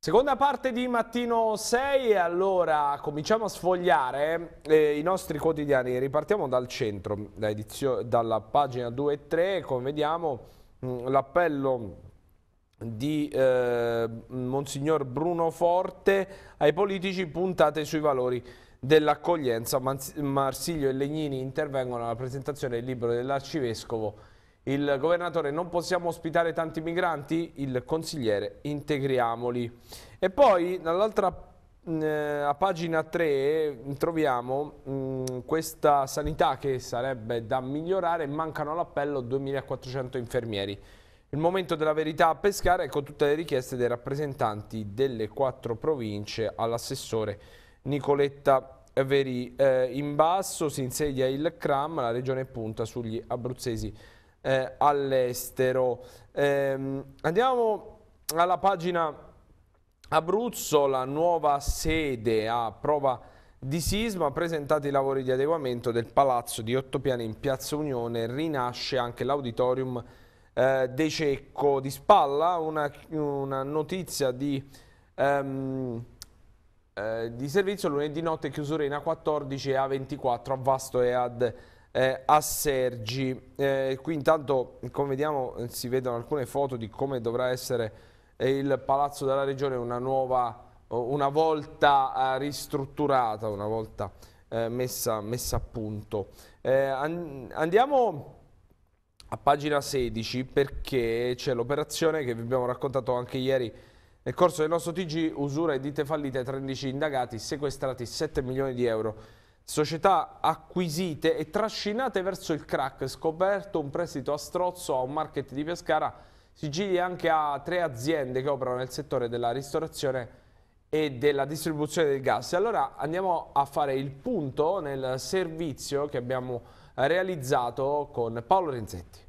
Seconda parte di Mattino 6 allora cominciamo a sfogliare eh, i nostri quotidiani, ripartiamo dal centro, da dalla pagina 2 e 3, come vediamo mm, l'appello di eh, Monsignor Bruno Forte ai politici puntate sui valori dell'accoglienza, Marsiglio e Legnini intervengono alla presentazione del libro dell'arcivescovo il governatore non possiamo ospitare tanti migranti, il consigliere integriamoli. E poi dall'altra parte eh, a pagina 3 troviamo mh, questa sanità che sarebbe da migliorare, mancano all'appello 2400 infermieri. Il momento della verità a pescare con tutte le richieste dei rappresentanti delle quattro province all'assessore Nicoletta Veri. Eh, in basso si insedia il CRAM, la regione punta sugli abruzzesi eh, all'estero. Eh, andiamo alla pagina Abruzzo, la nuova sede a prova di sisma, presentati i lavori di adeguamento del palazzo di otto piani in Piazza Unione, rinasce anche l'auditorium eh, De Cecco di spalla, una, una notizia di, ehm, eh, di servizio lunedì notte chiusura in A14 e A24 a Vasto e ad eh, a Sergi. Eh, qui intanto, come vediamo, eh, si vedono alcune foto di come dovrà essere eh, il Palazzo della Regione una, nuova, eh, una volta ristrutturata, una volta messa, messa, a punto. andiamo a pagina 16 perché c'è l'operazione che vi abbiamo raccontato anche ieri nel corso del nostro TG, usura e dite fallite, 13 indagati, sequestrati 7 milioni di euro Società acquisite e trascinate verso il crack, scoperto un prestito a strozzo a un market di Pescara, sigilli anche a tre aziende che operano nel settore della ristorazione e della distribuzione del gas. Allora andiamo a fare il punto nel servizio che abbiamo realizzato con Paolo Renzetti.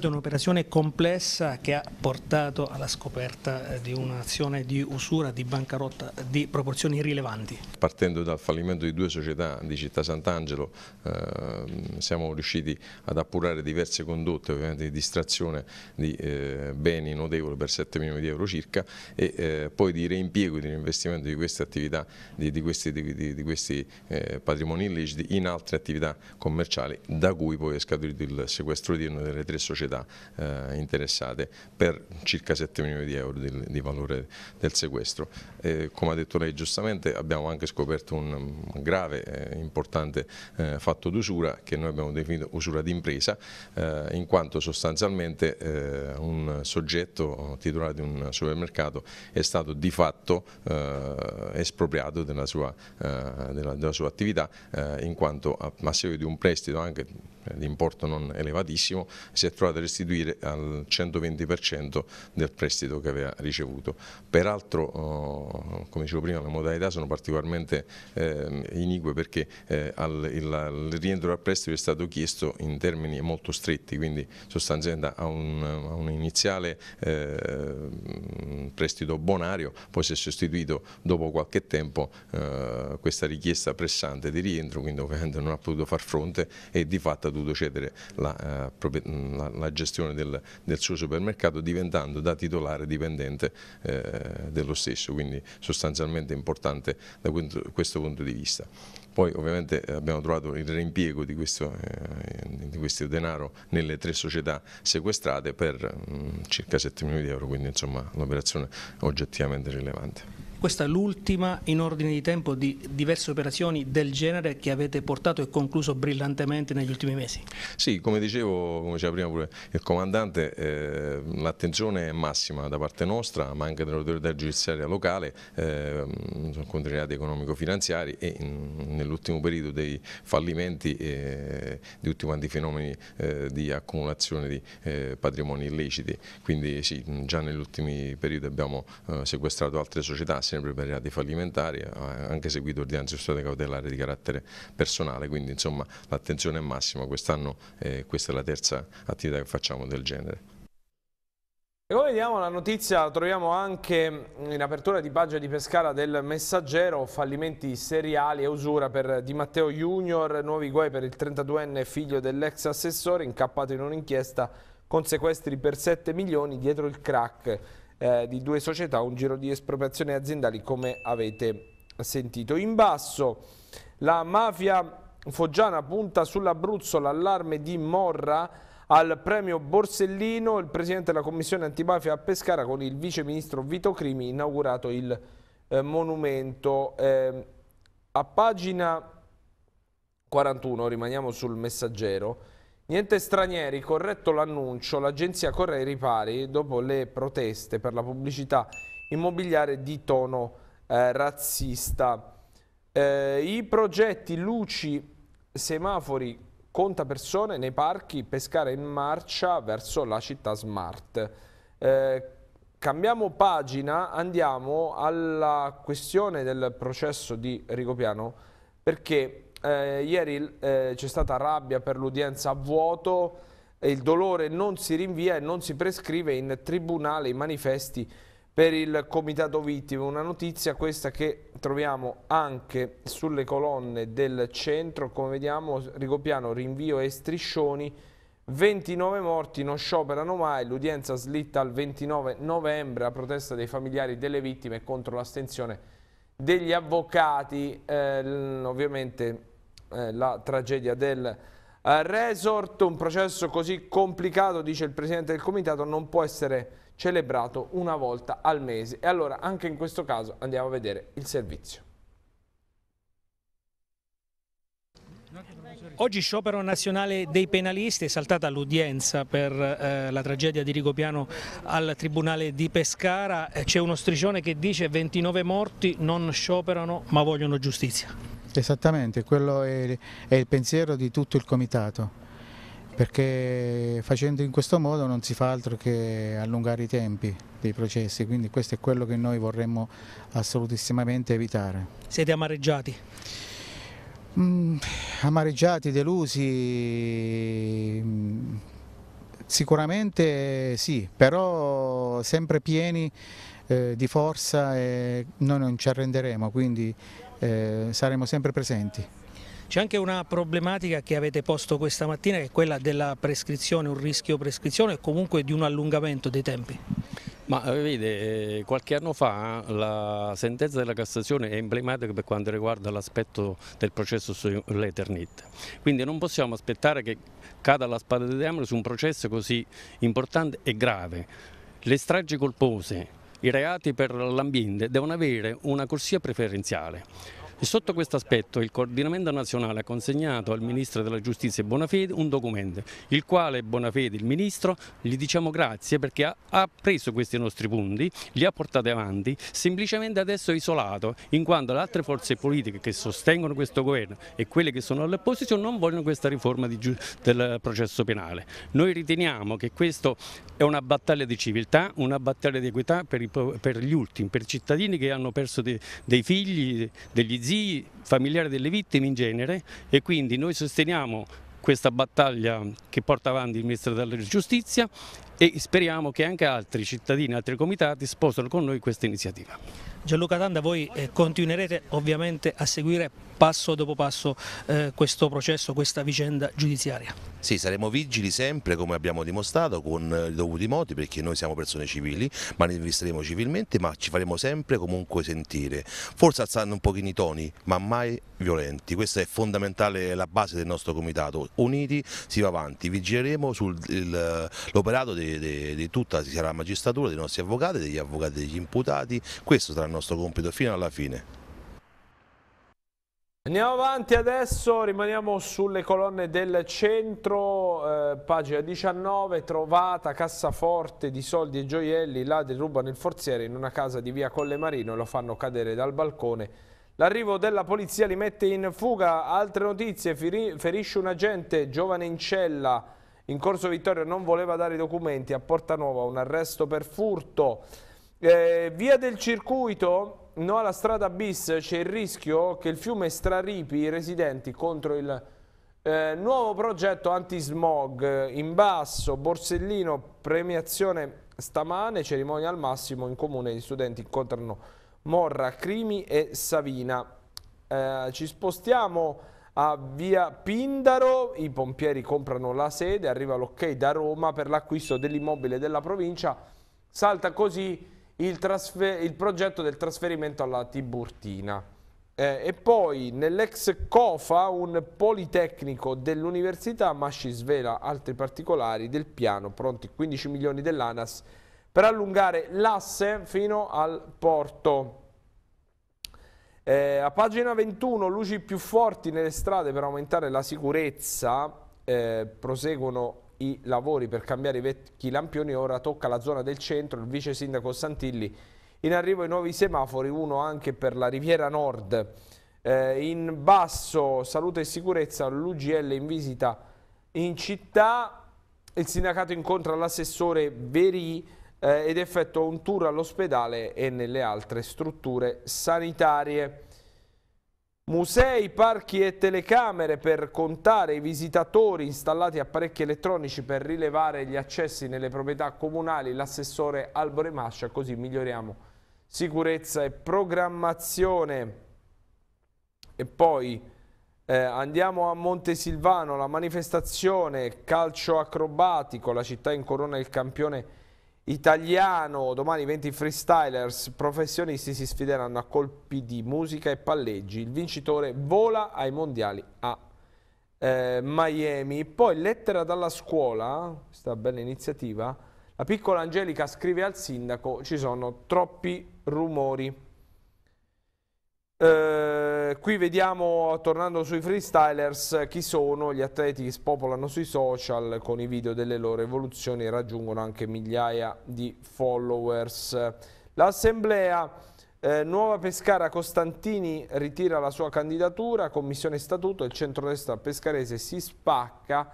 È un'operazione complessa che ha portato alla scoperta eh, di un'azione di usura, di bancarotta di proporzioni rilevanti. Partendo dal fallimento di due società di Città Sant'Angelo eh, siamo riusciti ad appurare diverse condotte ovviamente di distrazione di eh, beni notevoli per 7 milioni di euro circa e eh, poi di reimpiego e di reinvestimento di queste attività, di, di questi, di, di questi eh, patrimoni illeciti in altre attività commerciali da cui poi è scaturito il sequestro di una delle tre società società eh, interessate per circa 7 milioni di euro di, di valore del sequestro. Eh, come ha detto lei giustamente abbiamo anche scoperto un grave e eh, importante eh, fatto d'usura che noi abbiamo definito usura d'impresa eh, in quanto sostanzialmente eh, un soggetto titolare di un supermercato è stato di fatto espropriato della sua, della, della sua attività in quanto a, a seguito di un prestito anche di importo non elevatissimo si è trovato ad restituire al 120% del prestito che aveva ricevuto. Peraltro, oh, come dicevo prima, le modalità sono particolarmente eh, inique perché eh, il, rientro al prestito è stato chiesto in termini molto stretti, quindi sostanzialmente a un, a un iniziale eh, prestito bonario, poi si è sostituito dopo qualche tempo questa richiesta pressante di rientro, quindi ovviamente non ha potuto far fronte e di fatto ha dovuto cedere la, eh, la, la la gestione del, del suo supermercato diventando da titolare dipendente eh, dello stesso, quindi sostanzialmente importante da questo punto di vista. Poi ovviamente abbiamo trovato il reimpiego di questo, eh, di questo denaro nelle tre società sequestrate per mh, mm, circa 7 milioni di euro, quindi insomma un'operazione oggettivamente rilevante. Questa è l'ultima in ordine di tempo di diverse operazioni del genere che avete portato e concluso brillantemente negli ultimi mesi. Sì, come dicevo, come diceva prima pure il comandante, eh, l'attenzione è massima da parte nostra, ma anche dell'autorità giudiziaria locale, eh, con economico-finanziari e nell'ultimo periodo dei fallimenti eh, di tutti quanti i fenomeni eh, di accumulazione di eh, patrimoni illeciti. Quindi sì, già negli ultimi periodi abbiamo eh, sequestrato altre società, sempre per reati fallimentari, ha eh, anche seguito ordinanze di cautelare di carattere personale, quindi insomma l'attenzione è massima, quest'anno eh, questa è la terza attività che facciamo del genere. E come vediamo la notizia, la troviamo anche in apertura di pagina di Pescara del Messaggero, fallimenti seriali e usura per Di Matteo Junior, nuovi guai per il 32enne figlio dell'ex assessore incappato in un'inchiesta con sequestri per 7 milioni dietro il crack eh, di due società un giro di espropriazione aziendali come avete sentito. In basso la mafia foggiana punta sull'Abruzzo l'allarme di Morra al premio Borsellino, il presidente della commissione antimafia a Pescara con il vice ministro Vito Crimi inaugurato il eh, monumento. Eh, a pagina 41 rimaniamo sul messaggero Niente stranieri, corretto l'annuncio, l'agenzia corre ai ripari dopo le proteste per la pubblicità immobiliare di tono eh, razzista. Eh, I progetti luci, semafori, conta persone nei parchi, pescare in marcia verso la città smart. Eh, cambiamo pagina, andiamo alla questione del processo di Rigopiano perché eh, ieri eh, c'è stata rabbia per l'udienza a vuoto, il dolore non si rinvia e non si prescrive in tribunale i manifesti per il comitato vittime, una notizia questa che troviamo anche sulle colonne del centro, come vediamo Rigopiano, Rinvio e Striscioni, 29 morti, non scioperano mai, l'udienza slitta al 29 novembre, a protesta dei familiari delle vittime contro l'astensione degli avvocati, eh, ovviamente eh, la tragedia del eh, resort. Un processo così complicato, dice il Presidente del Comitato, non può essere celebrato una volta al mese. E allora anche in questo caso andiamo a vedere il servizio. Oggi sciopero nazionale dei penalisti, è saltata l'udienza per eh, la tragedia di Rigopiano al Tribunale di Pescara, eh, c'è uno striscione che dice 29 morti non scioperano ma vogliono giustizia. Certo, esattamente, quello è, è il pensiero di tutto il Comitato perché facendo in questo modo non si fa altro che allungare i tempi dei processi, quindi questo è quello che noi vorremmo assolutissimamente evitare. Siete amareggiati? Mm, amareggiati, delusi, mm, sicuramente sì, però sempre pieni eh, di forza e noi non ci arrenderemo, quindi eh, saremo sempre presenti. C'è anche una problematica che avete posto questa mattina che è quella della prescrizione, un rischio prescrizione e comunque di un allungamento dei tempi. Ma eh, vede, eh, qualche anno fa la sentenza della Cassazione è emblematica per quanto riguarda l'aspetto del processo sull'Eternit. Quindi non possiamo aspettare che cada la spada di Deamore su un processo così importante e grave. Le stragi colpose, i reati per l'ambiente devono avere una corsia preferenziale. E sotto questo aspetto il coordinamento nazionale ha consegnato al Ministro della Giustizia Bonafede un documento, il quale Bonafede, il Ministro, gli diciamo grazie perché ha, ha preso questi nostri punti, li ha portati avanti, semplicemente adesso è isolato, in quanto le altre forze politiche che sostengono questo governo e quelle che sono all'opposizione non vogliono questa riforma del processo penale. Noi riteniamo che questa è una battaglia di civiltà, una battaglia di equità per, i, per gli ultimi, per i cittadini che hanno perso de, dei figli, degli zii, zii, familiari delle vittime in genere e quindi noi sosteniamo questa battaglia che porta avanti il Ministro della Giustizia e speriamo che anche altri cittadini, altri comitati sposano con noi questa iniziativa. Gianluca Tanda voi eh, continuerete ovviamente a seguire passo dopo passo eh, questo processo, questa vicenda giudiziaria. Sì, saremo vigili sempre come abbiamo dimostrato con eh, i dovuti moti perché noi siamo persone civili, ma investiremo civilmente ma ci faremo sempre comunque sentire, forse alzando un pochino i toni ma mai violenti, questa è fondamentale, la base del nostro comitato, uniti si va avanti, vigileremo sull'operato di, tutta la magistratura, dei nostri avvocati, degli avvocati degli imputati, questo sarà il nostro nostro compito fino alla fine. Andiamo avanti adesso, rimaniamo sulle colonne del centro, eh, pagina 19, trovata cassaforte di soldi e gioielli, i ladri rubano il forziere in una casa di via Collemarino e lo fanno cadere dal balcone. L'arrivo della polizia li mette in fuga, altre notizie, ferisce un agente giovane in cella, in corso Vittorio non voleva dare i documenti, a Porta Nuova un arresto per furto. Eh, via del circuito, no alla strada bis, c'è il rischio che il fiume straripi i residenti contro il eh, nuovo progetto anti-smog. In basso, Borsellino, premiazione stamane, cerimonia al massimo in comune, gli studenti incontrano Morra, Crimi e Savina. Eh, ci spostiamo a via Pindaro, i pompieri comprano la sede, arriva l'ok da Roma per l'acquisto dell'immobile della provincia, salta così il, il progetto del trasferimento alla Tiburtina. Eh, e poi nell'ex COFA un politecnico dell'università ma ci svela altri particolari del piano, pronti 15 milioni dell'ANAS per allungare l'asse fino al porto. Eh, a pagina 21 luci più forti nelle strade per aumentare la sicurezza, eh, proseguono i lavori per cambiare i vecchi lampioni, ora tocca la zona del centro, il vice sindaco Santilli. In arrivo i nuovi semafori, uno anche per la Riviera Nord. Eh, in basso, salute e sicurezza, l'UGL in visita in città. Il sindacato incontra l'assessore Verì eh, ed effettua un tour all'ospedale e nelle altre strutture sanitarie. Musei, parchi e telecamere per contare i visitatori installati apparecchi elettronici per rilevare gli accessi nelle proprietà comunali, l'assessore Albore Mascia, così miglioriamo sicurezza e programmazione. E poi eh, andiamo a Montesilvano, la manifestazione calcio acrobatico, la città in incorona il campione italiano, domani 20 freestylers professionisti si sfideranno a colpi di musica e palleggi. Il vincitore vola ai mondiali a eh, Miami. Poi lettera dalla scuola, questa bella iniziativa, la piccola Angelica scrive al sindaco ci sono troppi rumori. Eh, qui vediamo, tornando sui freestylers, chi sono gli atleti che spopolano sui social con i video delle loro evoluzioni e raggiungono anche migliaia di followers. L'assemblea eh, Nuova Pescara Costantini ritira la sua candidatura, commissione statuto, il centrodestra pescarese si spacca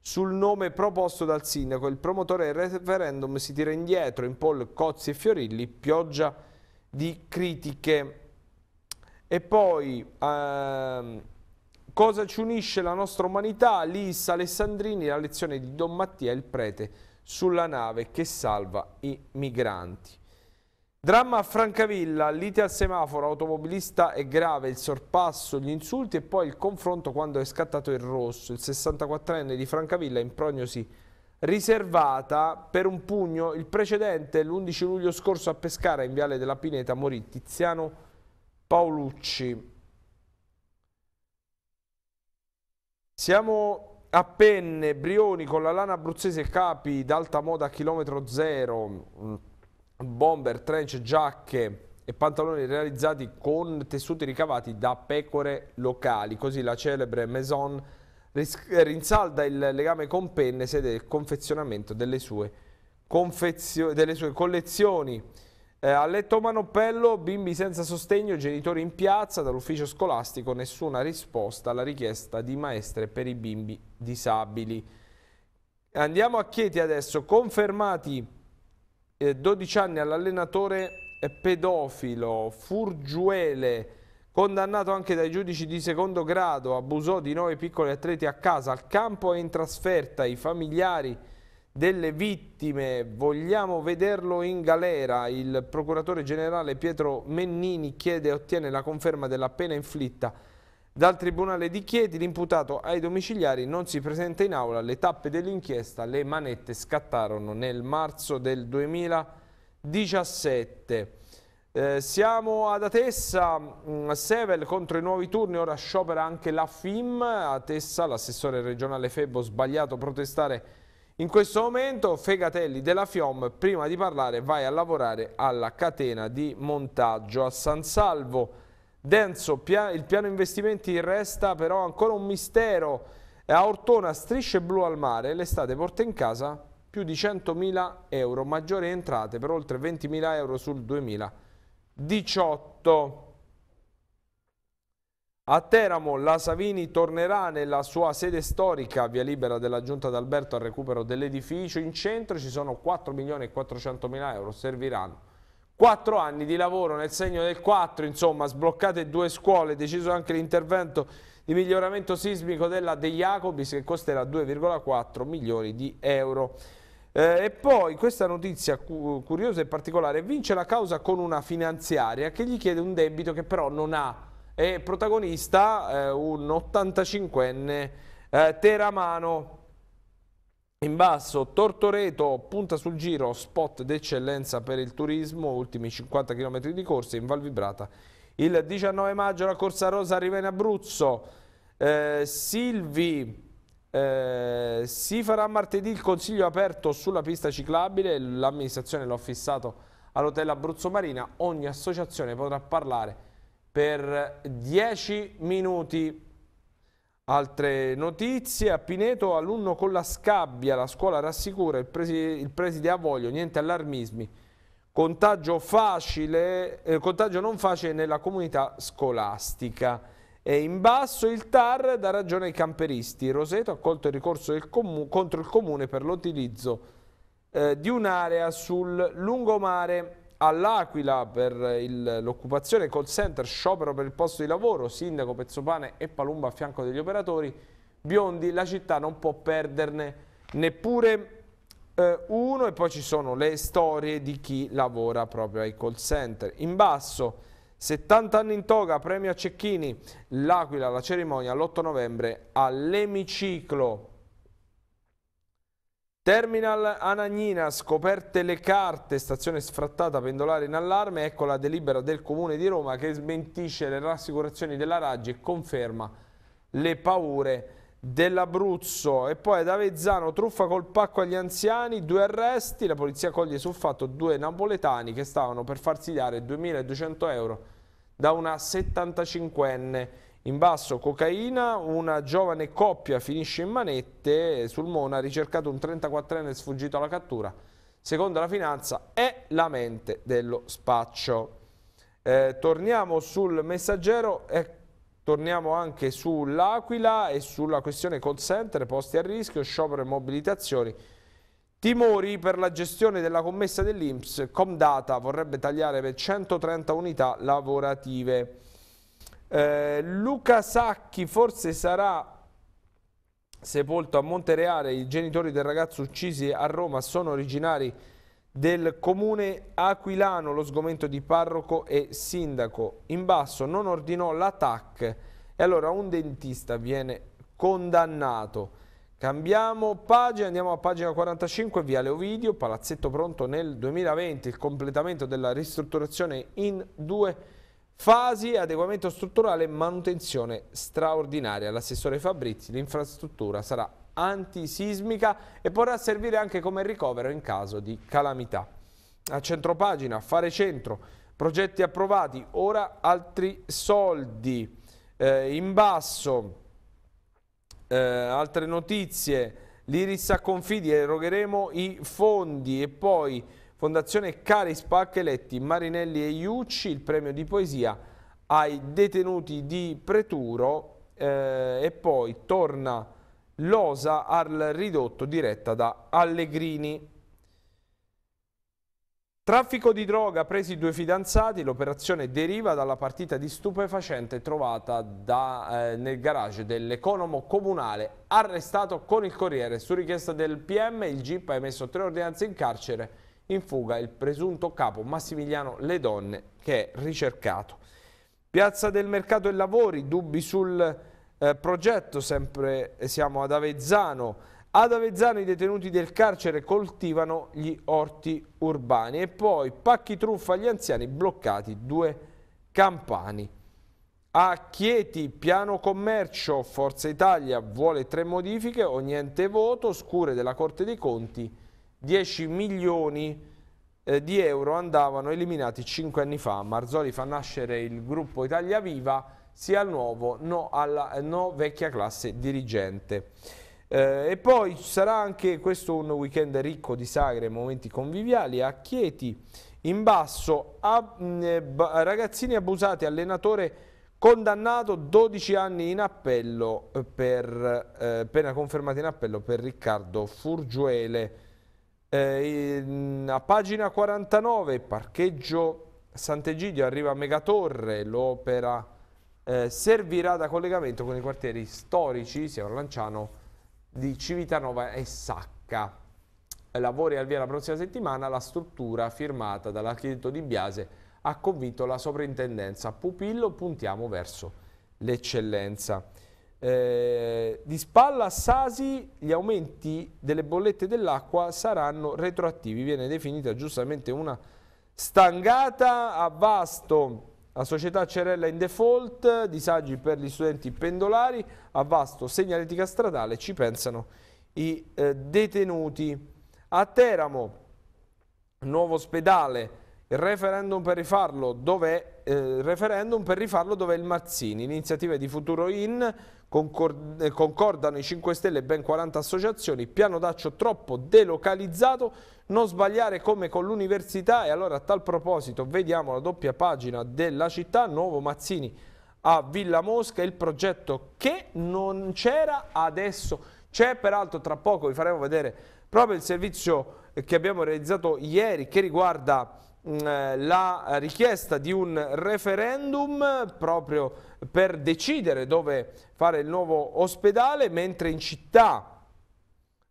sul nome proposto dal sindaco. Il promotore del referendum si tira indietro in poll Cozzi e Fiorilli, pioggia di critiche. E poi, ehm, cosa ci unisce la nostra umanità? Lis Alessandrini, la lezione di Don Mattia, il prete, sulla nave che salva i migranti. Dramma a Francavilla, lite al semaforo, automobilista è grave, il sorpasso, gli insulti e poi il confronto quando è scattato il rosso. Il 64enne di Francavilla in prognosi riservata per un pugno. Il precedente, l'11 luglio scorso a Pescara, in Viale della Pineta, morì Tiziano Paolucci. Siamo a Penne, Brioni con la lana abruzzese capi d'alta moda a chilometro zero, bomber, trench, giacche e pantaloni realizzati con tessuti ricavati da pecore locali. Così la celebre Maison rinsalda il legame con Penne, sede del confezionamento delle sue, confezio delle sue collezioni eh, a letto Manopello, bimbi senza sostegno, genitori in piazza, dall'ufficio scolastico nessuna risposta alla richiesta di maestre per i bimbi disabili. Andiamo a Chieti adesso, confermati eh, 12 anni all'allenatore pedofilo Furgiuele, condannato anche dai giudici di secondo grado, abusò di nove piccoli atleti a casa, al campo e in trasferta, i familiari delle vittime. Vogliamo vederlo in galera. Il procuratore generale Pietro Mennini chiede e ottiene la conferma della pena inflitta dal Tribunale di Chieti. L'imputato ai domiciliari non si presenta in aula. Le tappe dell'inchiesta, le manette scattarono nel marzo del 2017. Eh, siamo ad Atessa, mm, Sevel contro i nuovi turni, ora sciopera anche la FIM, Atessa, l'assessore regionale Febbo sbagliato protestare in questo momento Fegatelli della Fiom, prima di parlare, vai a lavorare alla catena di montaggio a San Salvo. Denso, il piano investimenti resta però ancora un mistero. A Ortona strisce blu al mare, l'estate porta in casa più di 100.000 euro, maggiori entrate per oltre 20.000 euro sul 2018. A Teramo la Savini tornerà nella sua sede storica, via libera della Giunta d'Alberto al recupero dell'edificio. In centro ci sono 4 milioni e 400 mila euro, serviranno Quattro anni di lavoro nel segno del 4, insomma sbloccate due scuole, deciso anche l'intervento di miglioramento sismico della De Jacobis che costerà 2,4 milioni di euro. Eh, e poi questa notizia cu curiosa e particolare, vince la causa con una finanziaria che gli chiede un debito che però non ha e protagonista eh, un 85enne eh, teramano. In basso Tortoreto punta sul giro, spot d'eccellenza per il turismo, ultimi 50 km di corsa in Val Vibrata. Il 19 maggio la Corsa Rosa arriva in Abruzzo, eh, Silvi... Eh, si farà martedì il consiglio aperto sulla pista ciclabile, l'amministrazione l'ha fissato all'hotel Abruzzo Marina, ogni associazione potrà parlare per 10 minuti. Altre notizie, a Pineto alunno con la scabbia, la scuola rassicura, il, presi, il preside a voglio, niente allarmismi, contagio, facile, eh, contagio non facile nella comunità scolastica. E in basso il TAR dà ragione ai camperisti, Roseto ha accolto il ricorso contro il comune per l'utilizzo eh, di un'area sul lungomare all'Aquila per l'occupazione call center, sciopero per il posto di lavoro, sindaco Pezzopane e Palumba a fianco degli operatori, Biondi, la città non può perderne neppure eh, uno e poi ci sono le storie di chi lavora proprio ai call center. In basso, 70 anni in toga, premio a Cecchini, l'Aquila, la cerimonia l'8 novembre all'Emiciclo. Terminal Anagnina, scoperte le carte, stazione sfrattata, pendolare in allarme, ecco la delibera del Comune di Roma che smentisce le rassicurazioni della Raggi e conferma le paure dell'Abruzzo. E poi ad Avezzano, truffa col pacco agli anziani, due arresti, la polizia coglie sul fatto due napoletani che stavano per farsi dare 2.200 euro da una 75enne in basso cocaina, una giovane coppia finisce in manette, sul Mona, ha ricercato un 34enne sfuggito alla cattura. Secondo la finanza è la mente dello spaccio. Eh, torniamo sul messaggero e eh, torniamo anche sull'Aquila e sulla questione call center, posti a rischio, sciopero e mobilitazioni. Timori per la gestione della commessa dell'Inps, Comdata vorrebbe tagliare per 130 unità lavorative. Eh, Luca Sacchi forse sarà sepolto a Montereale, i genitori del ragazzo uccisi a Roma sono originari del comune aquilano, lo sgomento di parroco e sindaco. In basso non ordinò l'attack e allora un dentista viene condannato. Cambiamo pagina, andiamo a pagina 45, via Ovidio, palazzetto pronto nel 2020, il completamento della ristrutturazione in due Fasi, adeguamento strutturale e manutenzione straordinaria. L'assessore Fabrizi, l'infrastruttura sarà antisismica e potrà servire anche come ricovero in caso di calamità. A centropagina, fare centro, progetti approvati, ora altri soldi. Eh, in basso, eh, altre notizie, l'Iris a Confidi erogheremo i fondi e poi Fondazione Caris eletti Marinelli e Iucci, il premio di poesia ai detenuti di Preturo eh, e poi torna Losa al ridotto diretta da Allegrini. Traffico di droga, presi due fidanzati, l'operazione deriva dalla partita di stupefacente trovata da, eh, nel garage dell'economo comunale, arrestato con il Corriere. Su richiesta del PM il GIP ha emesso tre ordinanze in carcere in fuga il presunto capo Massimiliano Le Donne che è ricercato. Piazza del Mercato e Lavori, dubbi sul eh, progetto, sempre eh, siamo ad Avezzano. Ad Avezzano i detenuti del carcere coltivano gli orti urbani e poi pacchi truffa agli anziani bloccati due campani. A Chieti, piano commercio, Forza Italia vuole tre modifiche o niente voto, scure della Corte dei Conti 10 milioni eh, di euro andavano eliminati 5 anni fa. Marzoli fa nascere il gruppo Italia Viva, sia al nuovo, no alla eh, no vecchia classe dirigente. Eh, e poi sarà anche questo un weekend ricco di sagre e momenti conviviali a Chieti. In basso, a, mm, eh, ragazzini abusati, allenatore condannato 12 anni in appello eh, per, eh, pena confermata in appello per Riccardo Furgiuele. Eh, in, a pagina 49, parcheggio Sant'Egidio arriva a Megatorre, l'opera eh, servirà da collegamento con i quartieri storici, Siano Lanciano, di Civitanova e Sacca. Lavori al via la prossima settimana, la struttura firmata dall'architetto Di Biase ha convinto la soprintendenza. Pupillo puntiamo verso l'eccellenza. Eh, di spalla a Sasi gli aumenti delle bollette dell'acqua saranno retroattivi, viene definita giustamente una stangata a vasto. La società Cerella in default, disagi per gli studenti pendolari, a vasto segnaletica stradale, ci pensano i eh, detenuti. A Teramo, nuovo ospedale, il referendum per rifarlo dov'è eh, il referendum per rifarlo dov'è il Mazzini, l'iniziativa di Futuro In, eh, concordano i 5 Stelle e ben 40 associazioni, piano d'accio troppo delocalizzato, non sbagliare come con l'università e allora a tal proposito vediamo la doppia pagina della città, Nuovo Mazzini a Villa Mosca, il progetto che non c'era adesso c'è, peraltro tra poco vi faremo vedere proprio il servizio che abbiamo realizzato ieri che riguarda Mm, eh, la richiesta di un referendum proprio per decidere dove fare il nuovo ospedale, mentre in città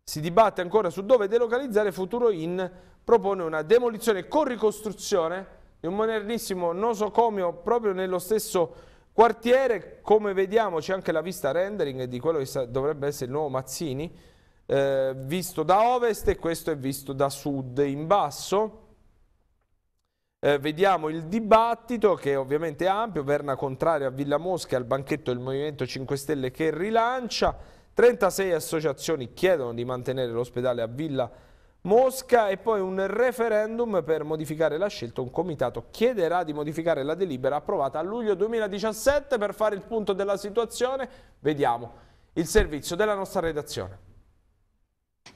si dibatte ancora su dove delocalizzare, Futuro In propone una demolizione con ricostruzione di un modernissimo nosocomio proprio nello stesso quartiere, come vediamo c'è anche la vista rendering di quello che dovrebbe essere il nuovo Mazzini, eh, visto da ovest e questo è visto da sud in basso. Eh, vediamo il dibattito che è ovviamente ampio, Verna contraria a Villa Mosca, e al banchetto del Movimento 5 Stelle che rilancia, 36 associazioni chiedono di mantenere l'ospedale a Villa Mosca e poi un referendum per modificare la scelta, un comitato chiederà di modificare la delibera approvata a luglio 2017 per fare il punto della situazione, vediamo il servizio della nostra redazione.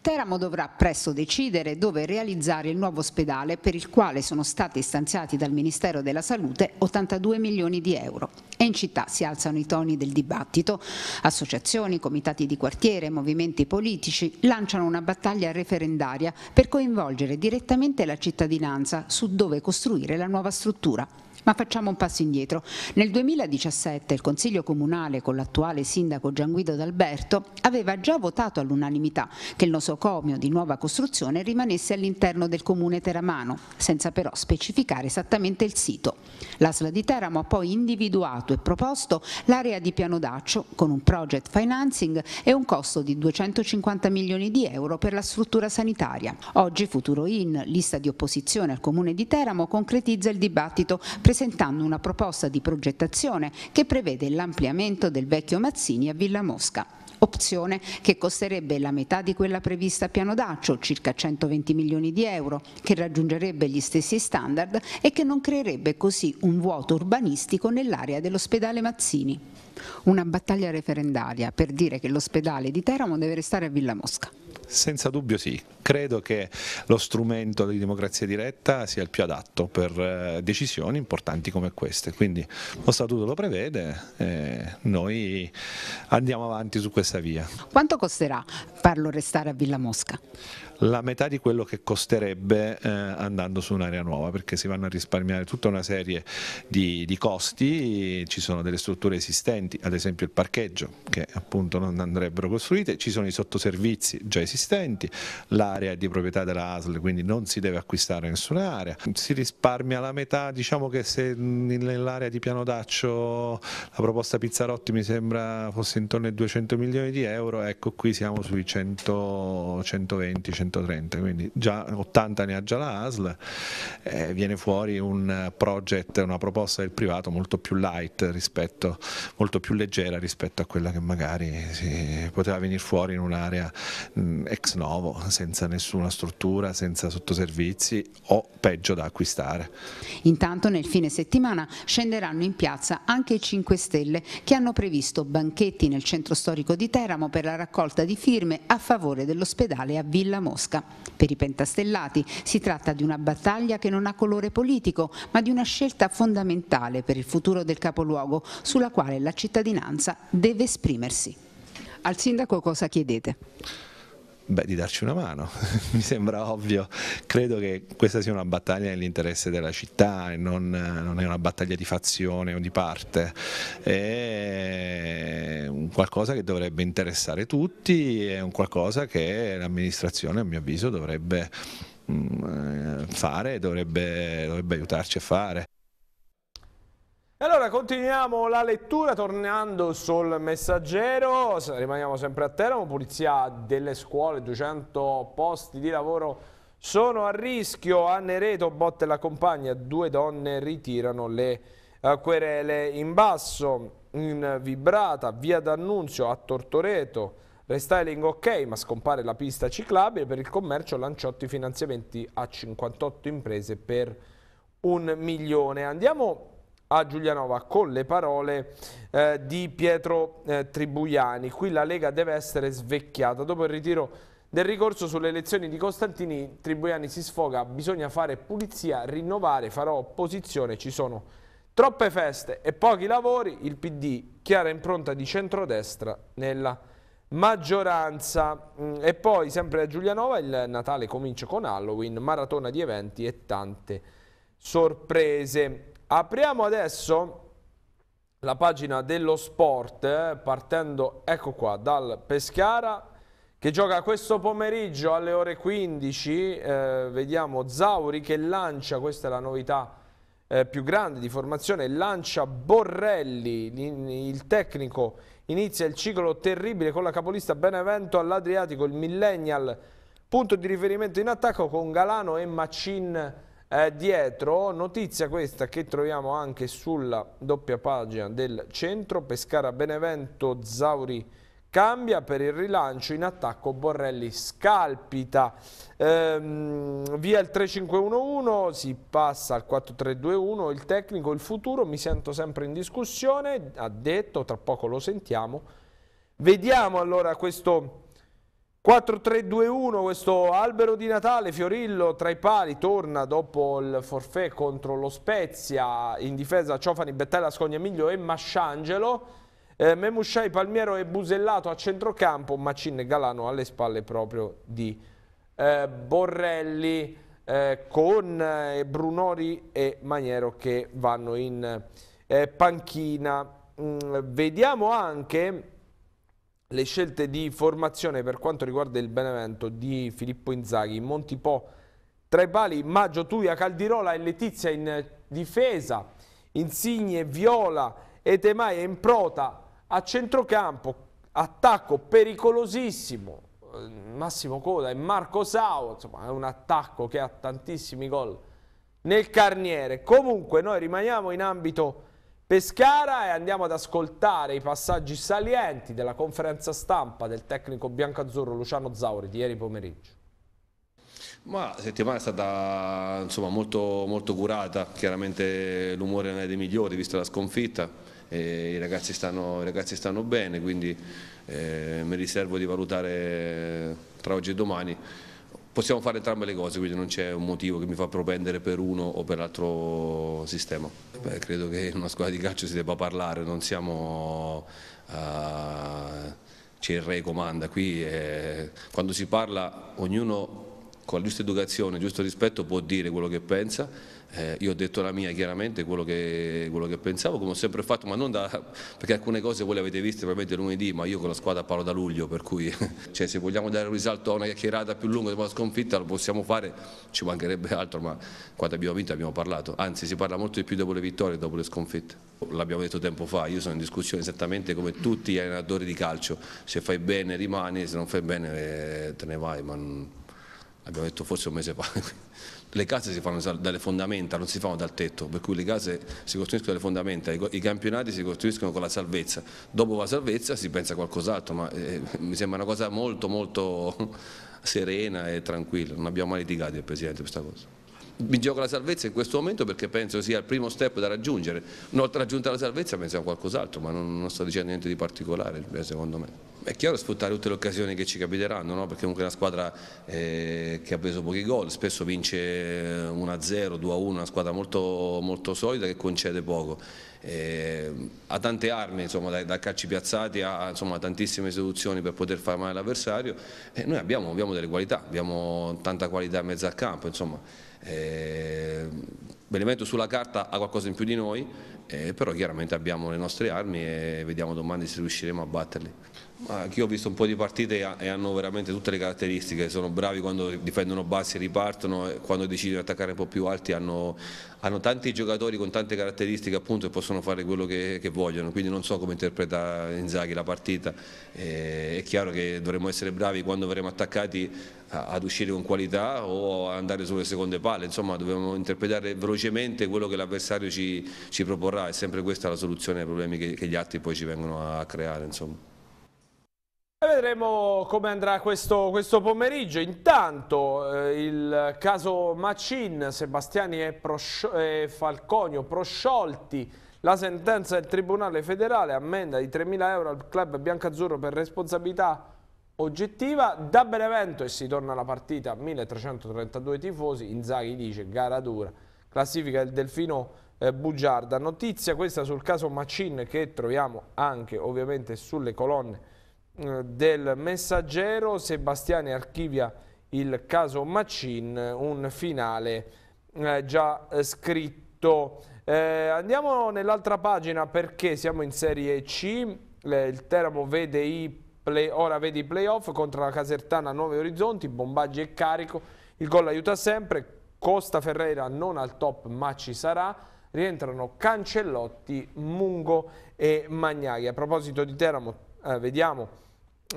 Teramo dovrà presto decidere dove realizzare il nuovo ospedale per il quale sono stati stanziati dal Ministero della Salute 82 milioni di euro. E in città si alzano i toni del dibattito. Associazioni, comitati di quartiere, movimenti politici lanciano una battaglia referendaria per coinvolgere direttamente la cittadinanza su dove costruire la nuova struttura. Ma facciamo un passo indietro. Nel 2017 il Consiglio Comunale con l'attuale sindaco Gian Guido D'Alberto aveva già votato all'unanimità che il nosocomio di nuova costruzione rimanesse all'interno del comune teramano, senza però specificare esattamente il sito. L'ASLA di Teramo ha poi individuato e proposto l'area di piano d'accio con un project financing e un costo di 250 milioni di euro per la struttura sanitaria. Oggi Futuro In, lista di opposizione al comune di Teramo, concretizza il dibattito presente presentando una proposta di progettazione che prevede l'ampliamento del vecchio Mazzini a Villa Mosca opzione che costerebbe la metà di quella prevista a Piano Daccio, circa 120 milioni di euro, che raggiungerebbe gli stessi standard e che non creerebbe così un vuoto urbanistico nell'area dell'ospedale Mazzini. Una battaglia referendaria per dire che l'ospedale di Teramo deve restare a Villa Mosca. Senza dubbio sì, credo che lo strumento di democrazia diretta sia il più adatto per eh, decisioni importanti come queste, quindi lo statuto lo prevede e noi andiamo avanti su questa via. Quanto costerà farlo restare a Villa Mosca? la metà di quello che costerebbe eh, andando su un'area nuova perché si vanno a risparmiare tutta una serie di, di, costi, ci sono delle strutture esistenti, ad esempio il parcheggio che appunto non andrebbero costruite, ci sono i sottoservizi già esistenti, l'area di proprietà della ASL quindi non si deve acquistare nessuna area, si risparmia la metà, diciamo che se nell'area di Piano Daccio la proposta Pizzarotti mi sembra fosse intorno ai 200 milioni di euro, ecco qui siamo sui 100, 120, 120 130, quindi già 80 ne ha già la ASL, eh, viene fuori un project, una proposta del privato molto più light rispetto, molto più leggera rispetto a quella che magari si poteva venire fuori in un'area mm, ex novo, senza nessuna struttura, senza sottoservizi o peggio da acquistare. Intanto nel fine settimana scenderanno in piazza anche i 5 Stelle che hanno previsto banchetti nel centro storico di Teramo per la raccolta di firme a favore dell'ospedale a Villa Monte. Mosca. Per i pentastellati si tratta di una battaglia che non ha colore politico, ma di una scelta fondamentale per il futuro del capoluogo, sulla quale la cittadinanza deve esprimersi. Al sindaco cosa chiedete? Beh, di darci una mano, mi sembra ovvio. Credo che questa sia una battaglia nell'interesse della città e non, non, è una battaglia di fazione o di parte. È un qualcosa che dovrebbe interessare tutti, è un qualcosa che l'amministrazione, a mio avviso, dovrebbe mm, eh, fare, dovrebbe, dovrebbe aiutarci a fare. Allora continuiamo la lettura tornando sul messaggero, rimaniamo sempre a Teramo, pulizia delle scuole, 200 posti di lavoro sono a rischio, a Nereto botte la compagna, due donne ritirano le eh, querele in basso, in Vibrata, via D'Annunzio a Tortoreto, restyling ok ma scompare la pista ciclabile, per il commercio Lanciotti finanziamenti a 58 imprese per un milione. Andiamo a Giulianova con le parole eh, di Pietro eh, Tribuiani. Qui la Lega deve essere svecchiata. Dopo il ritiro del ricorso sulle elezioni di Costantini, Tribuiani si sfoga, bisogna fare pulizia, rinnovare, farò opposizione, ci sono troppe feste e pochi lavori, il PD chiara impronta di centrodestra nella maggioranza. Mm, e poi sempre a Giulianova il Natale comincia con Halloween, maratona di eventi e tante sorprese. Apriamo adesso la pagina dello sport, eh, partendo, ecco qua, dal Pescara, che gioca questo pomeriggio alle ore 15, eh, vediamo Zauri che lancia, questa è la novità eh, più grande di formazione, lancia Borrelli, il tecnico inizia il ciclo terribile con la capolista Benevento all'Adriatico, il millennial punto di riferimento in attacco con Galano e Macin eh, dietro, notizia questa che troviamo anche sulla doppia pagina del centro, Pescara Benevento Zauri cambia per il rilancio in attacco Borrelli scalpita ehm, via il 3511 si passa al 4321 il tecnico il futuro mi sento sempre in discussione ha detto tra poco lo sentiamo vediamo allora questo 4-3-2-1 questo albero di Natale, Fiorillo tra i pali, torna dopo il forfè contro lo Spezia, in difesa Ciofani, Bettella, Scogna, Miglio e Masciangelo, eh, Memusciai, Palmiero e Busellato a centrocampo, Macin e Galano alle spalle proprio di eh, Borrelli eh, con eh, Brunori e Maniero che vanno in eh, panchina. Mm, vediamo anche le scelte di formazione per quanto riguarda il Benevento di Filippo Inzaghi, Montipò tra i pali, Maggio, Tuia, Caldirola e Letizia in difesa, Insigne, Viola, Etemaia in prota a centrocampo, attacco pericolosissimo, eh, Massimo Coda e Marco Sao, insomma è un attacco che ha tantissimi gol nel carniere. Comunque noi rimaniamo in ambito Pescara e andiamo ad ascoltare i passaggi salienti della conferenza stampa del tecnico biancazzurro Luciano Zauri di ieri pomeriggio. Ma la settimana è stata insomma, molto, molto curata, chiaramente l'umore non è dei migliori vista la sconfitta, i ragazzi, stanno, i, ragazzi stanno, bene, quindi eh, mi riservo di valutare tra oggi e domani possiamo fare entrambe le cose, quindi non c'è un motivo che mi fa propendere per uno o per l'altro sistema. Beh, credo che in una squadra di calcio si debba parlare, non siamo... Uh, eh, c'è il re comanda, qui è, eh, quando si parla ognuno con la giusta educazione, il giusto rispetto può dire quello che pensa eh, io ho detto la mia chiaramente, quello che, quello che, pensavo, come ho sempre fatto, ma non da, perché alcune cose voi le avete viste probabilmente lunedì, ma io con la squadra parlo da luglio, per cui cioè, se vogliamo dare un risalto a una chiacchierata più lunga dopo la sconfitta lo possiamo fare, ci mancherebbe altro, ma quando abbiamo vinto abbiamo parlato, anzi si parla molto di più dopo le vittorie e dopo le sconfitte. L'abbiamo detto tempo fa, io sono in discussione esattamente come tutti gli allenatori di calcio, se fai bene rimani, se non fai bene eh, te ne vai, ma non... abbiamo detto forse un mese fa. le case si fanno dalle fondamenta, non si fanno dal tetto, per cui le case si costruiscono dalle fondamenta, i campionati si costruiscono con la salvezza, dopo la salvezza si pensa a qualcos'altro, ma eh, mi sembra una cosa molto molto serena e tranquilla, non abbiamo mai litigato il Presidente questa cosa mi gioco la salvezza in questo momento perché penso sia il primo step da raggiungere. Una volta raggiunta la salvezza pensiamo a qualcos'altro, ma non, non, sto dicendo niente di particolare eh, secondo me. È chiaro sfruttare tutte le occasioni che ci capiteranno, no? perché comunque è una squadra eh, che ha preso pochi gol, spesso vince 1-0, eh, 2-1, una squadra molto, molto, solida che concede poco. Eh, ha tante armi, insomma, da, da calci piazzati ha insomma, tantissime soluzioni per poter fare male l'avversario e eh, noi abbiamo, abbiamo, delle qualità, abbiamo tanta qualità a mezzo a campo, insomma eh, Benevento sulla carta ha qualcosa in più di noi, eh, però chiaramente abbiamo le nostre armi e vediamo domani se riusciremo a batterli. Anch'io ho visto un po' di partite e hanno veramente tutte le caratteristiche, sono bravi quando difendono bassi e ripartono, quando decidono di attaccare un po' più alti hanno, hanno tanti giocatori con tante caratteristiche appunto e possono fare quello che, che, vogliono, quindi non so come interpreta Inzaghi la partita, eh, è chiaro che dovremmo essere bravi quando verremo attaccati ad uscire con qualità o andare sulle seconde palle, insomma dobbiamo interpretare velocemente quello che l'avversario ci, ci, proporrà, è sempre questa la soluzione ai problemi che, che gli altri poi ci vengono a creare. Insomma vedremo come andrà questo, questo pomeriggio. Intanto eh, il caso Macin, Sebastiani e, e Falconio prosciolti. La sentenza del Tribunale federale ammenda di 3.000 euro al club biancazzurro per responsabilità oggettiva. Da Benevento e si torna alla partita, 1.332 tifosi. Inzaghi dice gara dura. Classifica del Delfino eh, Bugiarda. Notizia questa sul caso Macin che troviamo anche ovviamente sulle colonne eh, del messaggero, Sebastiani archivia il caso Macin, un finale eh, già eh, scritto. Eh, andiamo nell'altra pagina perché siamo in Serie C, eh, il Teramo vede i play, ora vede i playoff contro la Casertana Nuovi Orizzonti, Bombaggi e Carico, il gol aiuta sempre, Costa Ferreira non al top ma ci sarà, rientrano Cancellotti, Mungo e Magnaghi. A proposito di Teramo, eh, vediamo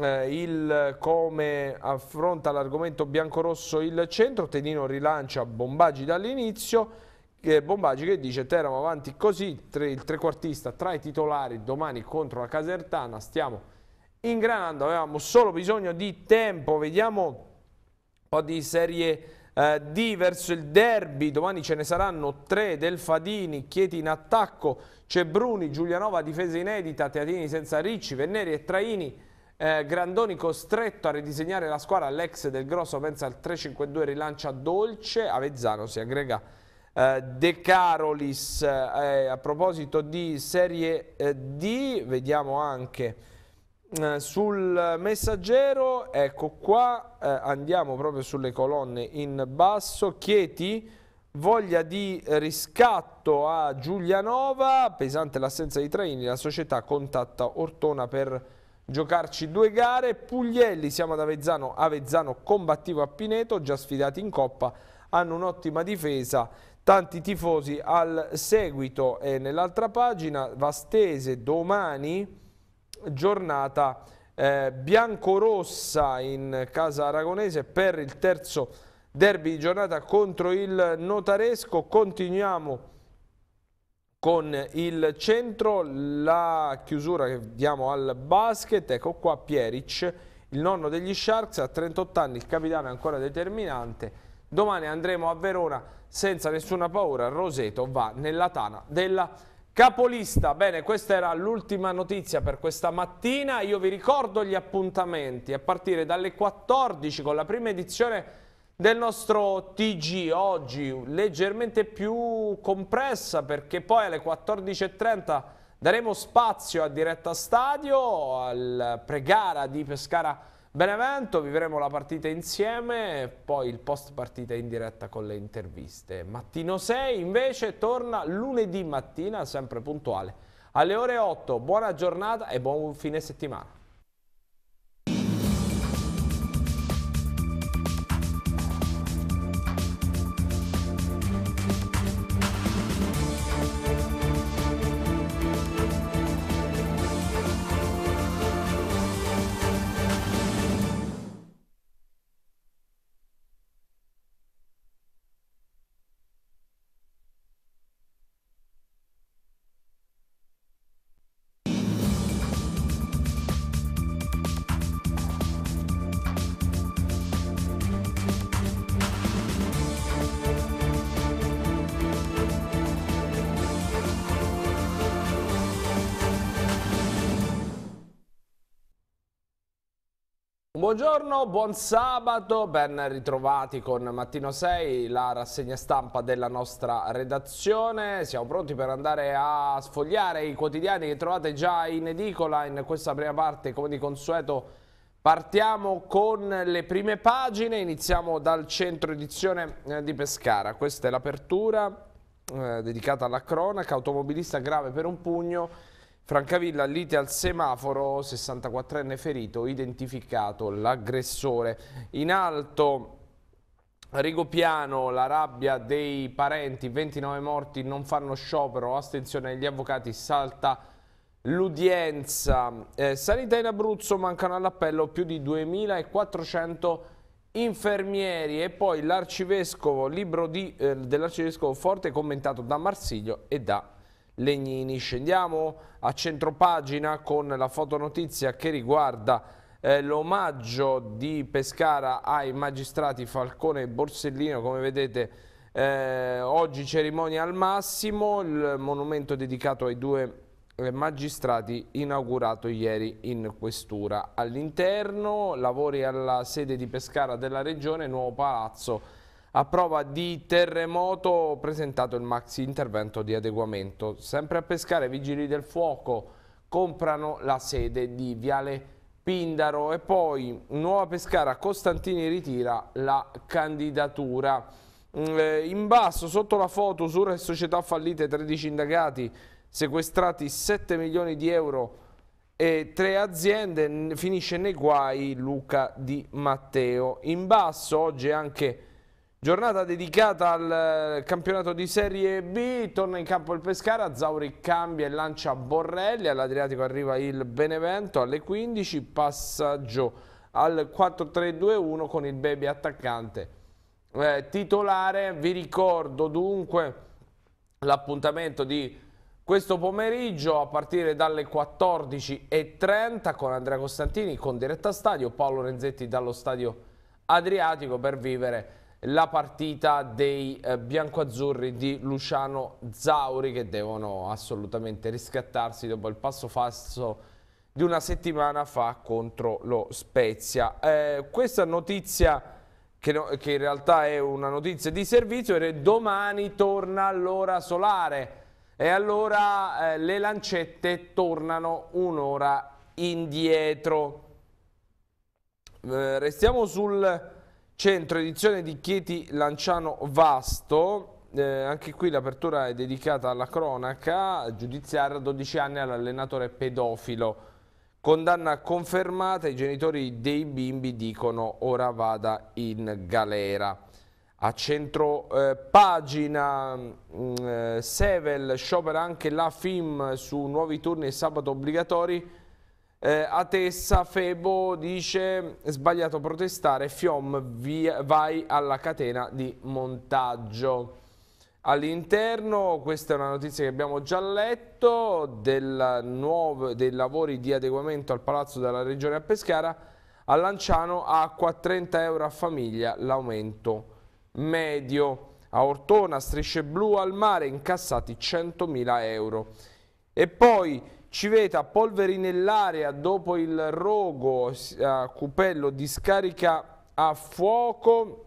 eh, il come affronta l'argomento biancorosso il centro, Tenino rilancia Bombaggi dall'inizio, eh, Bombaggi che dice Teramo avanti così, tre, il trequartista tra i titolari domani contro la Casertana, stiamo ingranando, avevamo solo bisogno di tempo, vediamo un po' di serie eh, D verso il derby, domani ce ne saranno tre del Fadini, Chieti in attacco, c'è Bruni, Giulianova difesa inedita, Teatini senza Ricci, Venneri e Traini eh, Grandoni costretto a ridisegnare la squadra, l'ex del Grosso pensa al 3-5-2, rilancia Dolce, Avezzano si aggrega eh, De Carolis. Eh, a proposito di Serie eh, D, vediamo anche eh, sul messaggero, ecco qua, eh, andiamo proprio sulle colonne in basso, Chieti voglia di riscatto a Giulianova, pesante l'assenza di Traini, la società contatta Ortona per giocarci due gare. Puglielli, siamo ad Avezzano, Avezzano combattivo a Pineto, già sfidati in Coppa, hanno un'ottima difesa, tanti tifosi al seguito. E nell'altra pagina, Vastese, domani, giornata eh, biancorossa in casa aragonese per il terzo derby di giornata contro il Notaresco. Continuiamo con il centro, la chiusura che diamo al basket, ecco qua Pieric, il nonno degli Sharks, a 38 anni, il capitano è ancora determinante. Domani andremo a Verona senza nessuna paura, Roseto va nella tana della capolista. Bene, questa era l'ultima notizia per questa mattina, io vi ricordo gli appuntamenti a partire dalle 14 con la prima edizione del nostro TG oggi, leggermente più compressa perché poi alle 14.30 daremo spazio a diretta stadio al pregara di Pescara Benevento, vivremo la partita insieme, poi il post partita in diretta con le interviste. Mattino 6 invece torna lunedì mattina, sempre puntuale, alle ore 8. Buona giornata e buon fine settimana. buongiorno, buon sabato, ben ritrovati con Mattino 6, la rassegna stampa della nostra redazione. Siamo pronti per andare a sfogliare i quotidiani che trovate già in edicola in questa prima parte, come di consueto. Partiamo con le prime pagine, iniziamo dal centro edizione eh, di Pescara. Questa è l'apertura eh, dedicata alla cronaca, automobilista grave per un pugno Francavilla, lite al semaforo, 64enne ferito, identificato l'aggressore. In alto... Rigopiano, la rabbia dei parenti, 29 morti, non fanno sciopero, astensione agli avvocati, salta l'udienza. Eh, sanità in Abruzzo, mancano all'appello più di 2.400 infermieri e poi l'arcivescovo, libro eh, dell'arcivescovo Forte commentato da Marsiglio e da Legnini. Scendiamo a centropagina con la fotonotizia che riguarda eh, l'omaggio di Pescara ai magistrati Falcone e Borsellino, come vedete eh, oggi cerimonia al massimo, il monumento dedicato ai due eh, magistrati inaugurato ieri in questura. All'interno lavori alla sede di Pescara della Regione, nuovo palazzo a prova di terremoto presentato il maxi intervento di adeguamento. Sempre a pescare vigili del fuoco comprano la sede di Viale Pindaro e poi Nuova Pescara Costantini ritira la candidatura. Mm, eh, in basso, sotto la foto, usura e società fallite, 13 indagati, sequestrati 7 milioni di euro e tre aziende, finisce nei guai Luca Di Matteo. In basso oggi anche Giornata dedicata al eh, campionato di Serie B, torna in campo il Pescara, Zauri cambia e lancia Borrelli, all'Adriatico arriva il Benevento alle 15, passaggio al 4-3-2-1 con il baby attaccante eh, titolare. Vi ricordo dunque l'appuntamento di questo pomeriggio a partire dalle 14.30 con Andrea Costantini con diretta stadio, Paolo Renzetti dallo stadio Adriatico per vivere la partita dei eh, biancoazzurri di Luciano Zauri che devono assolutamente riscattarsi dopo il passo falso di una settimana fa contro lo Spezia. Eh, questa notizia che, no, che, in realtà è una notizia di servizio è domani torna l'ora solare e allora eh, le lancette tornano un'ora indietro. Eh, restiamo sul Centro edizione di Chieti Lanciano Vasto, eh, anche qui l'apertura è dedicata alla cronaca, giudiziaria 12 anni all'allenatore pedofilo. Condanna confermata, i genitori dei bimbi dicono ora vada in galera. A centro eh, pagina mh, mm, eh, Sevel sciopera anche la FIM su nuovi turni e sabato obbligatori eh, a Tessa Febo dice sbagliato protestare, Fiom via, vai alla catena di montaggio. All'interno, questa è una notizia che abbiamo già letto, nuovo, dei lavori di adeguamento al Palazzo della Regione a Pescara, a Lanciano acqua 30 euro a famiglia, l'aumento medio. A Ortona, strisce blu al mare, incassati 100.000 euro. E poi Civeta, polveri nell'area dopo il rogo a Cupello, discarica a fuoco.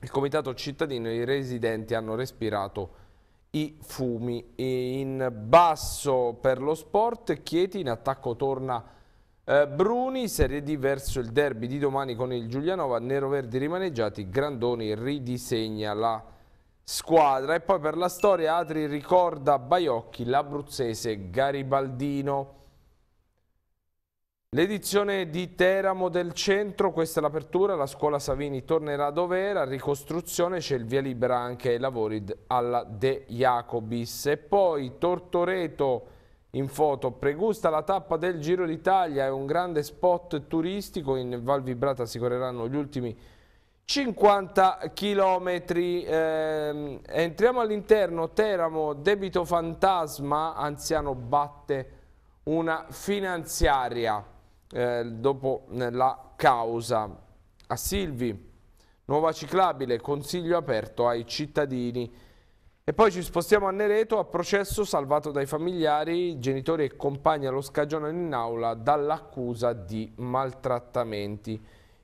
Il comitato cittadino e i residenti hanno respirato i fumi. In basso per lo sport, Chieti in attacco torna eh, Bruni, Serie D verso il derby di domani con il Giulianova, Nero Verdi rimaneggiati, Grandoni ridisegna la squadra. E poi per la storia Adri ricorda Baiocchi, l'abruzzese Garibaldino. L'edizione di Teramo del centro, questa è l'apertura, la scuola Savini tornerà dove era, ricostruzione c'è il via libera anche ai lavori alla De Jacobis. E poi Tortoreto in foto, pregusta la tappa del Giro d'Italia, è un grande spot turistico, in Val Vibrata si correranno gli ultimi 50 km. Eh, entriamo all'interno, Teramo, debito fantasma, anziano batte una finanziaria eh, dopo eh, la causa. A Silvi, nuova ciclabile, consiglio aperto ai cittadini. E poi ci spostiamo a Nereto, a processo salvato dai familiari, genitori e compagni lo scagionano in aula dall'accusa di maltrattamenti.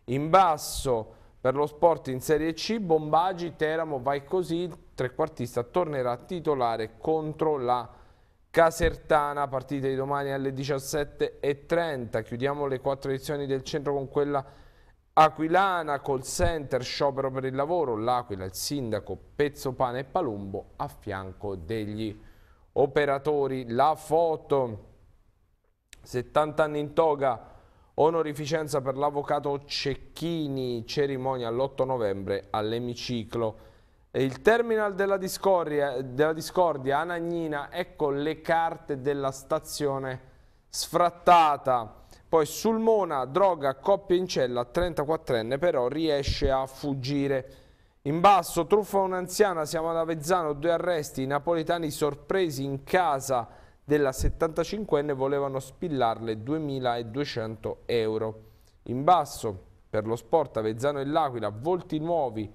In basso per lo sport in Serie C, Bombagi, Teramo, vai così, il trequartista tornerà titolare contro la Casertana, partita di domani alle 17.30. Chiudiamo le quattro edizioni del centro con quella aquilana, col center, sciopero per il lavoro, l'Aquila, il sindaco, pezzo pane e Palumbo a fianco degli operatori. La foto, 70 anni in toga, Onorificenza per l'avvocato Cecchini, cerimonia l'8 novembre all'emiciclo. Il terminal della discordia, della discordia, Anagnina, ecco le carte della stazione sfrattata. Poi Sulmona, droga, coppia in cella, 34enne però riesce a fuggire. In basso, truffa un'anziana, siamo ad Avezzano, due arresti, i napoletani sorpresi in casa della 75enne volevano spillarle 2.200 euro. In basso, per lo sport Avezzano e L'Aquila, volti nuovi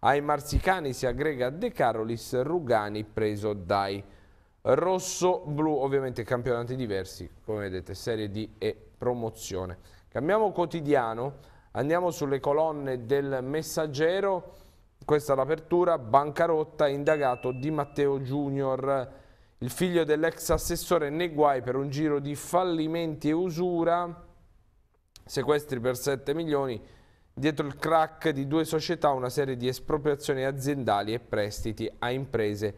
ai marsicani si aggrega De Carolis Rugani preso dai rosso-blu, ovviamente campionati diversi, come vedete, Serie D e promozione. Cambiamo quotidiano, andiamo sulle colonne del Messaggero, questa è l'apertura, bancarotta, indagato di Matteo Junior, il figlio dell'ex assessore nei guai per un giro di fallimenti e usura, sequestri per 7 milioni, dietro il crack di due società una serie di espropriazioni aziendali e prestiti a imprese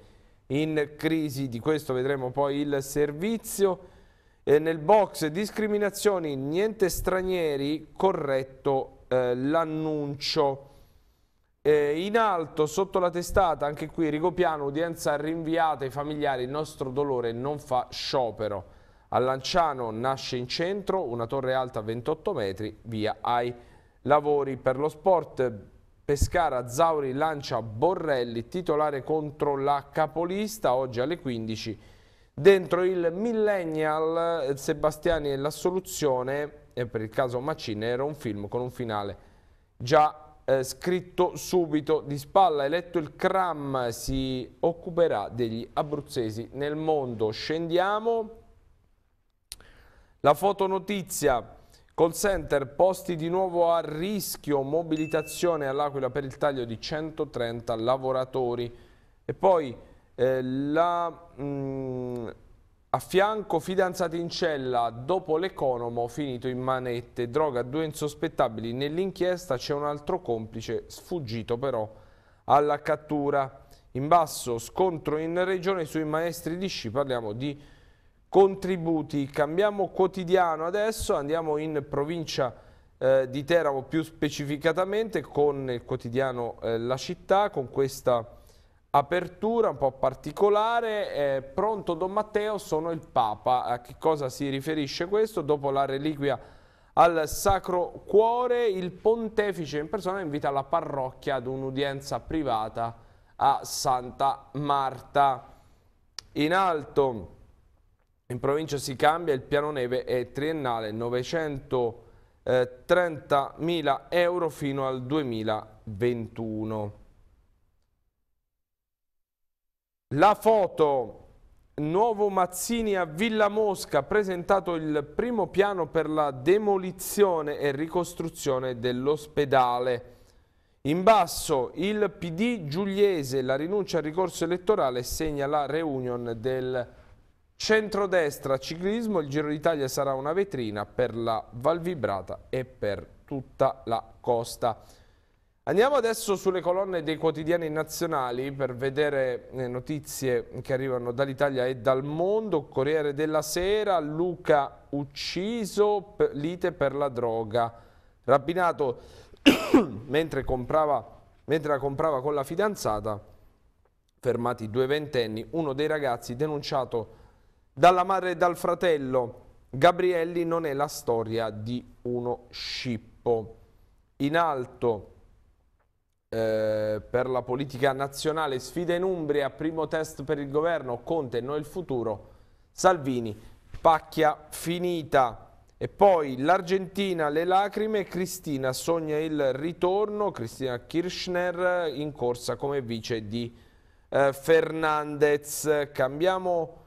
in crisi. Di questo vedremo poi il servizio. E nel box discriminazioni, niente stranieri, corretto eh, l'annuncio. Eh, in alto, sotto la testata, anche qui Rigopiano, udienza rinviata ai familiari, il nostro dolore non fa sciopero. A Lanciano nasce in centro una torre alta 28 metri, via ai lavori. Per lo sport Pescara Zauri lancia Borrelli, titolare contro la capolista, oggi alle 15. Dentro il Millennial Sebastiani e l'assoluzione, eh, per il caso Macin, era un film con un finale già eh, scritto subito di spalla eletto il CRAM si occuperà degli abruzzesi nel mondo scendiamo la fotonotizia call center posti di nuovo a rischio mobilitazione all'Aquila per il taglio di 130 lavoratori e poi eh, la mh, mm, a fianco fidanzati in cella, dopo l'economo finito in manette, droga a due insospettabili. Nell'inchiesta c'è un altro complice, sfuggito però alla cattura. In basso, scontro in regione sui maestri di sci, parliamo di contributi. Cambiamo quotidiano adesso, andiamo in provincia eh, di Teramo più specificatamente con il quotidiano eh, La Città, con questa apertura un po' particolare, eh, pronto Don Matteo, sono il Papa. A che cosa si riferisce questo? Dopo la reliquia al Sacro Cuore, il pontefice in persona invita la parrocchia ad un'udienza privata a Santa Marta. In alto, in provincia si cambia, il piano neve è triennale, 930.000 euro fino al 2021. La foto Nuovo Mazzini a Villa Mosca, presentato il primo piano per la demolizione e ricostruzione dell'ospedale. In basso il PD Giuliese, la rinuncia al ricorso elettorale segna la reunion del centrodestra ciclismo. Il Giro d'Italia sarà una vetrina per la Valvibrata e per tutta la costa. Andiamo adesso sulle colonne dei quotidiani nazionali per vedere le eh, notizie che arrivano dall'Italia e dal mondo. Corriere della Sera, Luca ucciso, lite per la droga. Rapinato mentre, comprava, mentre la comprava con la fidanzata, fermati due ventenni, uno dei ragazzi denunciato dalla madre e dal fratello. Gabrielli non è la storia di uno scippo. In alto eh, per la politica nazionale, sfida in Umbria, primo test per il governo, Conte, noi il futuro, Salvini, pacchia finita. E poi l'Argentina, le lacrime, Cristina sogna il ritorno, Cristina Kirchner in corsa come vice di eh, Fernandez. Cambiamo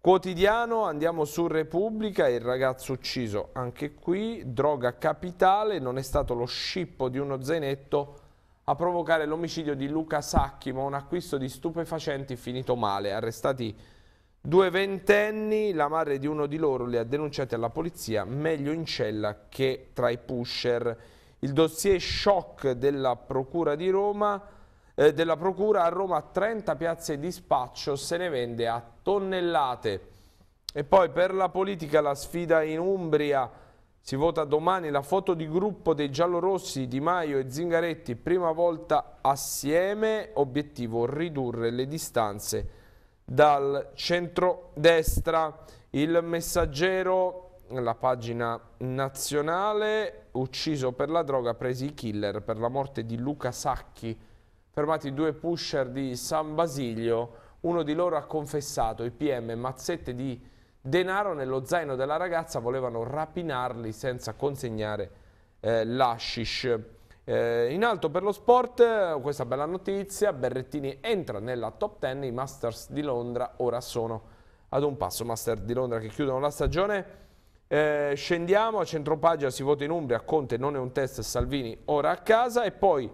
quotidiano, andiamo su Repubblica, il ragazzo ucciso anche qui, droga capitale, non è stato lo scippo di uno zenetto, a provocare l'omicidio di Luca Sacchi, ma un acquisto di stupefacenti finito male. Arrestati due ventenni, la madre di uno di loro li ha denunciati alla polizia, meglio in cella che tra i pusher. Il dossier shock della Procura di Roma, eh, della Procura a Roma 30 piazze di spaccio se ne vende a tonnellate. E poi per la politica la sfida in Umbria, si vota domani la foto di gruppo dei giallorossi Di Maio e Zingaretti, prima volta assieme, obiettivo ridurre le distanze dal centro-destra. Il messaggero, la pagina nazionale, ucciso per la droga, presi i killer per la morte di Luca Sacchi, fermati due pusher di San Basilio, uno di loro ha confessato, i PM mazzette di denaro nello zaino della ragazza, volevano rapinarli senza consegnare eh, l'ashish. Eh, in alto per lo sport, questa bella notizia, Berrettini entra nella top 10, i Masters di Londra ora sono ad un passo, Masters di Londra che chiudono la stagione. Eh, scendiamo, a centropagia si vota in Umbria, Conte non è un test, Salvini ora a casa e poi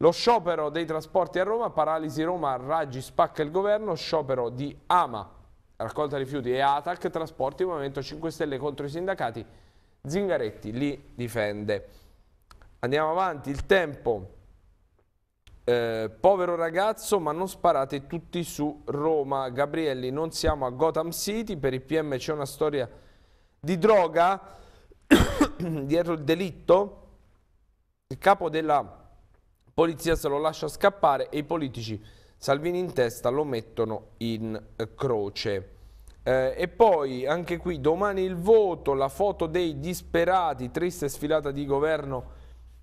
lo sciopero dei trasporti a Roma, Paralisi Roma, Raggi spacca il governo, sciopero di Ama raccolta rifiuti e ATAC, trasporti Movimento 5 Stelle contro i sindacati, Zingaretti li difende. Andiamo avanti, il tempo. Eh, povero ragazzo ma non sparate tutti su Roma Gabrielli non siamo a Gotham City per il PM c'è una storia di droga dietro il delitto il capo della polizia se lo lascia scappare e i politici Salvini in testa lo mettono in eh, croce. Eh, e poi anche qui domani il voto, la foto dei disperati, triste sfilata di governo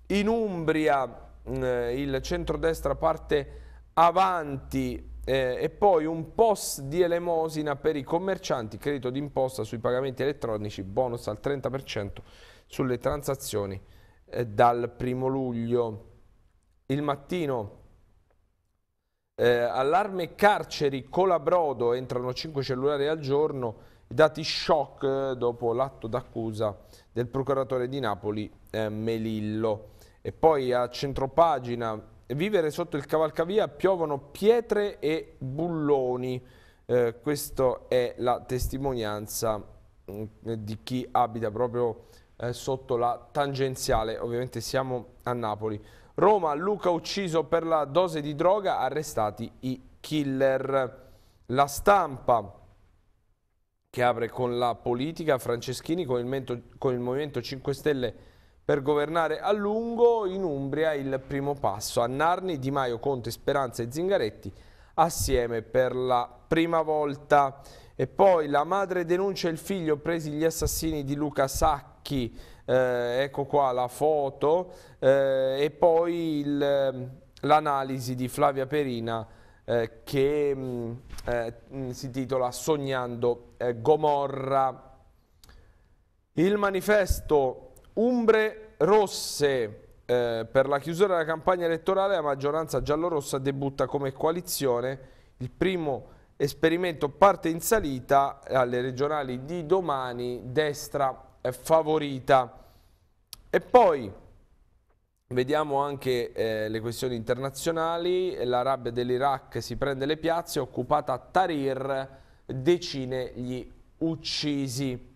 in Umbria, mm, eh, il centrodestra parte avanti eh, e poi un post di elemosina per i commercianti, credito d'imposta sui pagamenti elettronici, bonus al 30% sulle transazioni eh, dal primo luglio. Il mattino eh, allarme carceri, Colabrodo, entrano 5 cellulari al giorno, i dati shock eh, dopo l'atto d'accusa del procuratore di Napoli eh, Melillo. E poi a centropagina, vivere sotto il cavalcavia piovono pietre e bulloni. Eh, questa è la testimonianza mh, mm, di chi abita proprio eh, sotto la tangenziale. Ovviamente siamo a Napoli. Roma, Luca ucciso per la dose di droga, arrestati i killer. La stampa che apre con la politica, Franceschini con il, mento, con il, Movimento 5 Stelle per governare a lungo, in Umbria il primo passo, a Narni, Di Maio, Conte, Speranza e Zingaretti assieme per la prima volta. E poi la madre denuncia il figlio presi gli assassini di Luca Sacchi, eh, ecco qua la foto eh, e poi ehm, l'analisi di Flavia Perina eh, che mh, mm, eh, mm, si titola Sognando eh, Gomorra. Il manifesto Umbre Rosse eh, per la chiusura della campagna elettorale la maggioranza giallorossa debutta come coalizione il primo esperimento parte in salita alle regionali di domani destra favorita. E poi vediamo anche eh, le questioni internazionali, l'Arabia dell'Iraq si prende le piazze, occupata a Tahrir, decine gli uccisi.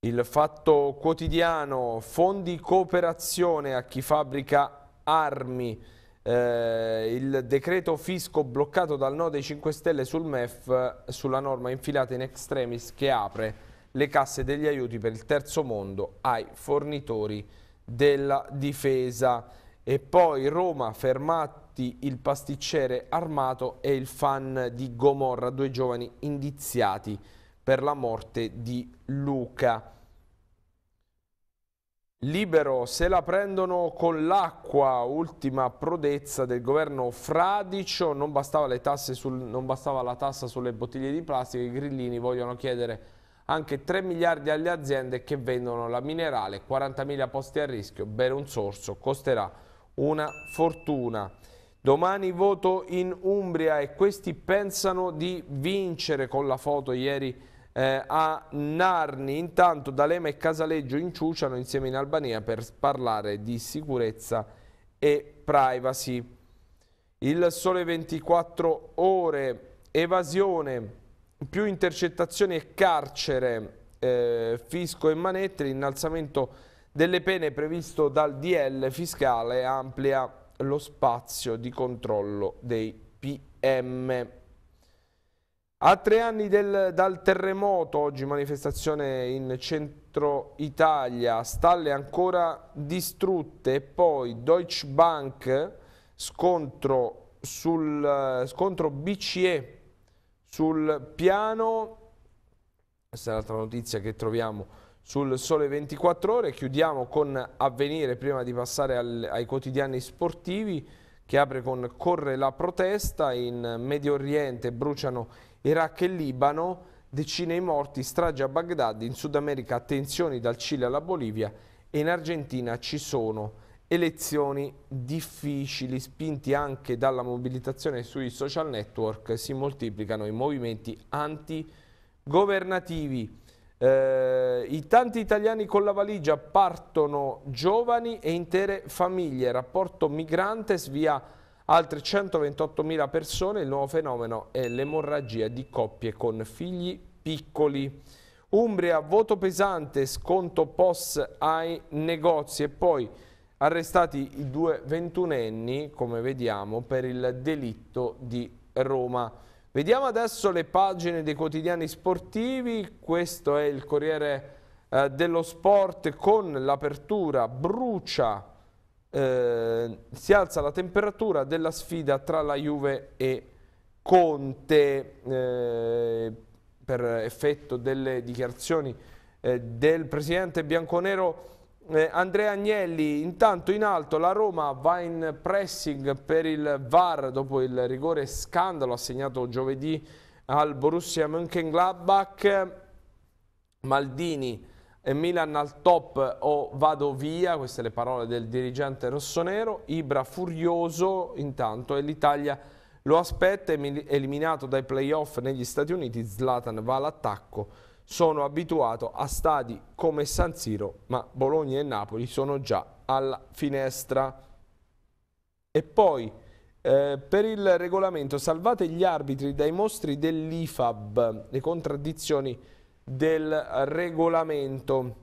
Il fatto quotidiano, fondi cooperazione a chi fabbrica armi, eh, il decreto fisco bloccato dal no dei 5 Stelle sul MEF eh, sulla norma infilata in extremis che apre le casse degli aiuti per il terzo mondo ai fornitori della difesa e poi Roma fermati il pasticcere armato e il fan di Gomorra, due giovani indiziati per la morte di Luca. Libero, se la prendono con l'acqua, ultima prodezza del governo Fradicio, non bastava, sul, non bastava, la tassa sulle bottiglie di plastica, i grillini vogliono chiedere anche 3 miliardi alle aziende che vendono la minerale, 40 mila posti a rischio, bere un sorso costerà una fortuna. Domani voto in Umbria e questi pensano di vincere con la foto ieri eh, a Narni intanto D'Alema e Casaleggio inciuciano insieme in Albania per parlare di sicurezza e privacy. Il sole 24 ore, evasione, più intercettazioni e carcere, eh, fisco e manette, l'innalzamento delle pene previsto dal DL fiscale amplia lo spazio di controllo dei PM. A tre anni del, dal terremoto, oggi manifestazione in centro Italia, stalle ancora distrutte e poi Deutsche Bank, scontro, sul, scontro BCE sul piano, questa è l'altra notizia che troviamo sul Sole 24 Ore, chiudiamo con Avvenire prima di passare al, ai quotidiani sportivi che apre con Corre la protesta, in Medio Oriente bruciano i Iraq e Libano, decine i morti, strage a Baghdad, in Sud America tensioni dal Cile alla Bolivia e in Argentina ci sono elezioni difficili, spinti anche dalla mobilitazione sui social network, si moltiplicano i movimenti antigovernativi. Eh, I tanti italiani con la valigia partono giovani e intere famiglie, rapporto migrante svia Altre 128.000 persone, il nuovo fenomeno è l'emorragia di coppie con figli piccoli. Umbria, voto pesante, sconto POS ai negozi e poi arrestati i due ventunenni, come vediamo, per il delitto di Roma. Vediamo adesso le pagine dei quotidiani sportivi, questo è il Corriere eh, dello Sport con l'apertura Brucia eh, si alza la temperatura della sfida tra la Juve e Conte eh, per effetto delle dichiarazioni eh, del presidente bianconero eh, Andrea Agnelli. Intanto in alto la Roma va in pressing per il VAR dopo il rigore scandalo assegnato giovedì al Borussia Mönchengladbach. Maldini Milan al top o vado via, queste le parole del dirigente rossonero, Ibra furioso intanto e l'Italia lo aspetta, eliminato dai playoff negli Stati Uniti, Zlatan va all'attacco, sono abituato a stadi come San Siro, ma Bologna e Napoli sono già alla finestra. E poi eh, per il regolamento salvate gli arbitri dai mostri dell'IFAB, le contraddizioni del regolamento,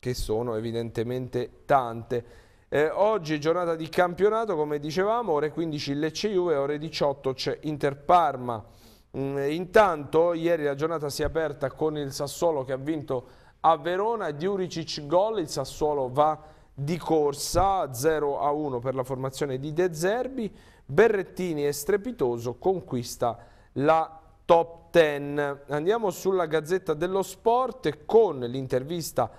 che sono evidentemente tante. Eh, oggi giornata di campionato, come dicevamo, ore 15 Lecce Juve, ore 18 c'è Inter Parma. Mm, intanto ieri la giornata si è aperta con il Sassuolo che ha vinto a Verona, Diuricic gol, il Sassuolo va di corsa 0 a 1 per la formazione di De Zerbi, Berrettini è Strepitoso conquista la top 10. Andiamo sulla Gazzetta dello Sport con l'intervista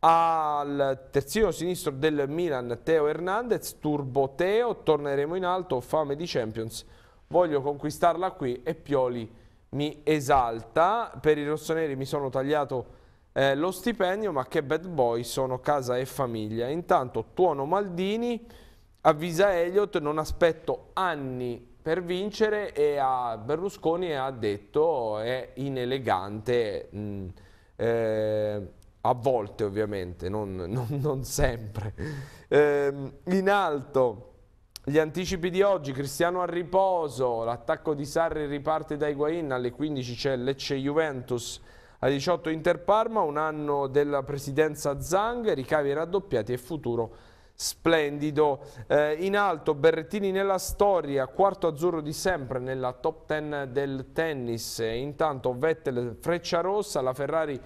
al terzino sinistro del Milan, Teo Hernandez, Turbo Teo, torneremo in alto, fame di Champions, voglio conquistarla qui e Pioli mi esalta, per i rossoneri mi sono tagliato eh, lo stipendio, ma che bad boy, sono casa e famiglia. Intanto Tuono Maldini avvisa Elliot, non aspetto anni per vincere e a Berlusconi ha detto è inelegante mh, mm, eh, a volte ovviamente, non, non, non sempre. Eh, in alto gli anticipi di oggi, Cristiano a riposo, l'attacco di Sarri riparte da Higuain, alle 15 c'è Lecce-Juventus, alle 18 Inter-Parma, un anno della presidenza Zang, ricavi raddoppiati e futuro splendido. Eh, in alto Berrettini nella storia, quarto azzurro di sempre nella top ten del tennis. Intanto Vettel freccia rossa, la Ferrari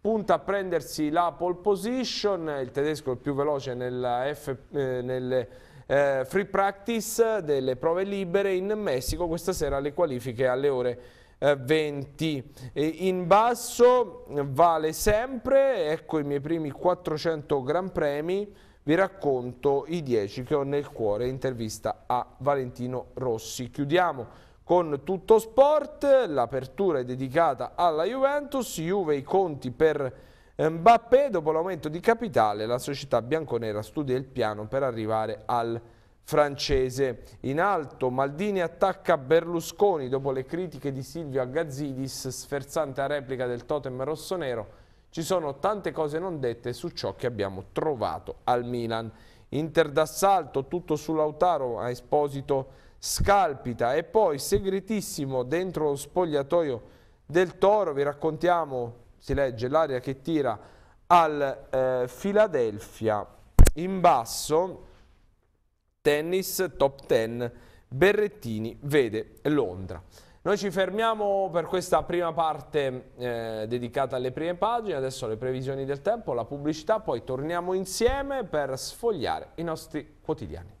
punta a prendersi la pole position, il tedesco il più veloce nella eh, F, eh, nelle eh, free practice delle prove libere in Messico, questa sera le qualifiche alle ore 20 eh, in basso vale sempre ecco i miei primi 400 gran premi vi racconto i 10 che ho nel cuore, intervista a Valentino Rossi. Chiudiamo con tutto sport, l'apertura è dedicata alla Juventus, Juve i conti per eh, Mbappé, dopo l'aumento di capitale la società bianconera studia il piano per arrivare al francese. In alto Maldini attacca Berlusconi dopo le critiche di Silvio Agazzidis, sferzante a replica del totem rossonero ci sono tante cose non dette su ciò che abbiamo trovato al Milan. Inter d'assalto, tutto sull'Autaro a Esposito scalpita e poi segretissimo dentro lo spogliatoio del Toro, vi raccontiamo, si legge l'aria che tira al eh, Philadelphia in basso, tennis top 10, Berrettini vede Londra. Noi ci fermiamo per questa prima parte eh, dedicata alle prime pagine, adesso le previsioni del tempo, la pubblicità, poi torniamo insieme per sfogliare i nostri quotidiani.